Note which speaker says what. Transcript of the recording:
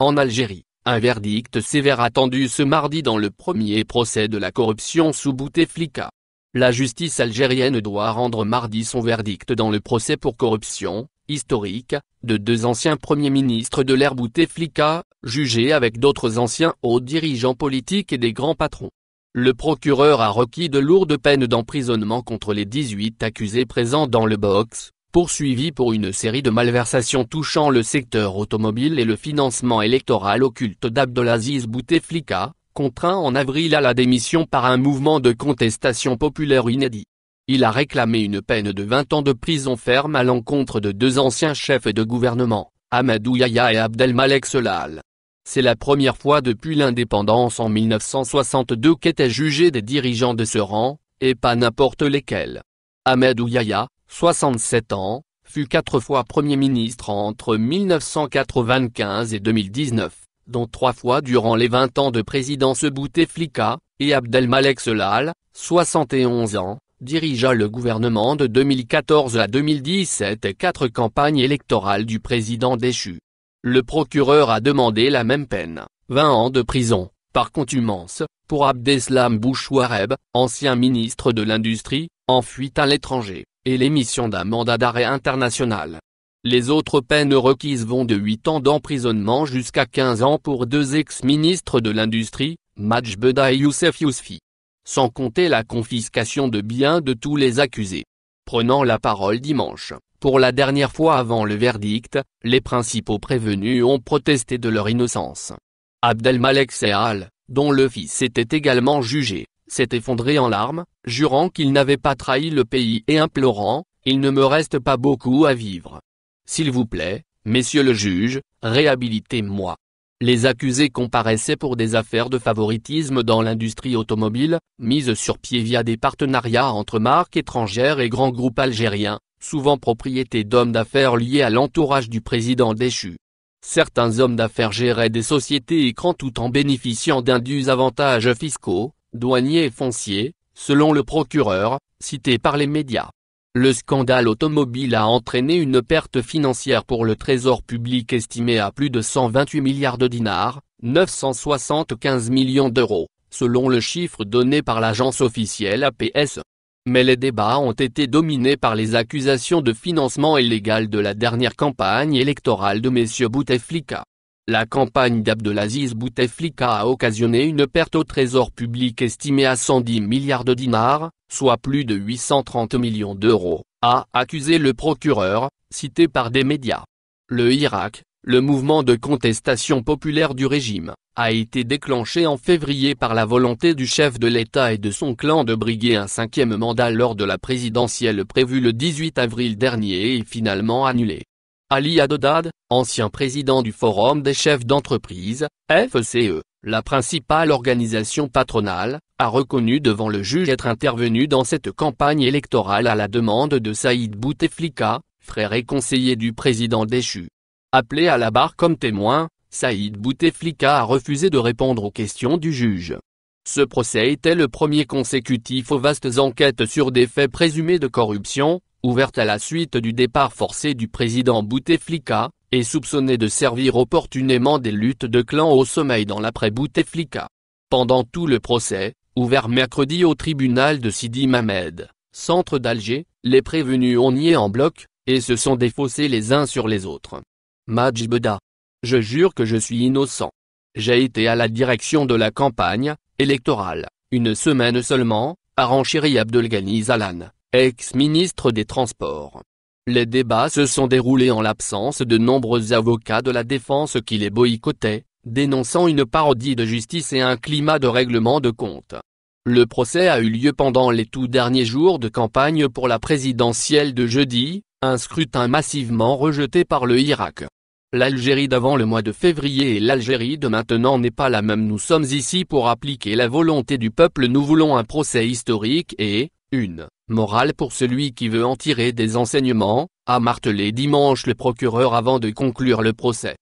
Speaker 1: En Algérie, un verdict sévère attendu ce mardi dans le premier procès de la corruption sous Bouteflika. La justice algérienne doit rendre mardi son verdict dans le procès pour corruption, historique, de deux anciens premiers ministres de l'ère Bouteflika, jugés avec d'autres anciens hauts dirigeants politiques et des grands patrons. Le procureur a requis de lourdes peines d'emprisonnement contre les 18 accusés présents dans le box, poursuivi pour une série de malversations touchant le secteur automobile et le financement électoral occulte d'Abdelaziz Bouteflika, contraint en avril à la démission par un mouvement de contestation populaire inédit. Il a réclamé une peine de 20 ans de prison ferme à l'encontre de deux anciens chefs de gouvernement, Ahmed Yahya et Abdelmalek Solal. C'est la première fois depuis l'indépendance en 1962 qu'étaient jugés des dirigeants de ce rang, et pas n'importe lesquels. Ahmed Ouyaya, 67 ans, fut quatre fois Premier ministre entre 1995 et 2019, dont trois fois durant les 20 ans de présidence Bouteflika, et Abdelmalek Selal, 71 ans, dirigea le gouvernement de 2014 à 2017 et quatre campagnes électorales du président déchu. Le procureur a demandé la même peine, 20 ans de prison, par contumance, pour Abdeslam Bouchouareb, ancien ministre de l'Industrie, en fuite à l'étranger et l'émission d'un mandat d'arrêt international. Les autres peines requises vont de 8 ans d'emprisonnement jusqu'à 15 ans pour deux ex-ministres de l'industrie, Majbeda et Youssef Yousfi. Sans compter la confiscation de biens de tous les accusés. Prenant la parole dimanche, pour la dernière fois avant le verdict, les principaux prévenus ont protesté de leur innocence. Abdelmalek Sehal, dont le fils était également jugé, s'est effondré en larmes, jurant qu'il n'avait pas trahi le pays et implorant, il ne me reste pas beaucoup à vivre. S'il vous plaît, messieurs le juge, réhabilitez-moi. Les accusés comparaissaient pour des affaires de favoritisme dans l'industrie automobile, mise sur pied via des partenariats entre marques étrangères et grands groupes algériens, souvent propriété d'hommes d'affaires liés à l'entourage du président déchu. Certains hommes d'affaires géraient des sociétés écrans tout en bénéficiant d'indus avantages fiscaux, douaniers et fonciers, selon le procureur, cité par les médias. Le scandale automobile a entraîné une perte financière pour le trésor public estimée à plus de 128 milliards de dinars, 975 millions d'euros, selon le chiffre donné par l'agence officielle APS. Mais les débats ont été dominés par les accusations de financement illégal de la dernière campagne électorale de M. Bouteflika. La campagne d'Abdelaziz Bouteflika a occasionné une perte au trésor public estimée à 110 milliards de dinars, soit plus de 830 millions d'euros, a accusé le procureur, cité par des médias. Le Irak, le mouvement de contestation populaire du régime, a été déclenché en février par la volonté du chef de l'État et de son clan de briguer un cinquième mandat lors de la présidentielle prévue le 18 avril dernier et finalement annulé. Ali Adodad, ancien président du Forum des chefs d'entreprise, FCE, la principale organisation patronale, a reconnu devant le juge être intervenu dans cette campagne électorale à la demande de Saïd Bouteflika, frère et conseiller du président déchu. Appelé à la barre comme témoin, Saïd Bouteflika a refusé de répondre aux questions du juge. Ce procès était le premier consécutif aux vastes enquêtes sur des faits présumés de corruption, ouverte à la suite du départ forcé du président Bouteflika, et soupçonnée de servir opportunément des luttes de clans au sommeil dans l'après-Bouteflika. Pendant tout le procès, ouvert mercredi au tribunal de Sidi Mamed, centre d'Alger, les prévenus ont nié en bloc, et se sont défaussés les uns sur les autres. Majbeda. Je jure que je suis innocent. J'ai été à la direction de la campagne, électorale, une semaine seulement, à renchéri Abdelghani Zalan ex-ministre des Transports. Les débats se sont déroulés en l'absence de nombreux avocats de la défense qui les boycottaient, dénonçant une parodie de justice et un climat de règlement de comptes. Le procès a eu lieu pendant les tout derniers jours de campagne pour la présidentielle de jeudi, un scrutin massivement rejeté par le Irak. L'Algérie d'avant le mois de février et l'Algérie de maintenant n'est pas la même. Nous sommes ici pour appliquer la volonté du peuple. Nous voulons un procès historique et, une morale pour celui qui veut en tirer des enseignements, a martelé dimanche le procureur avant de conclure le procès.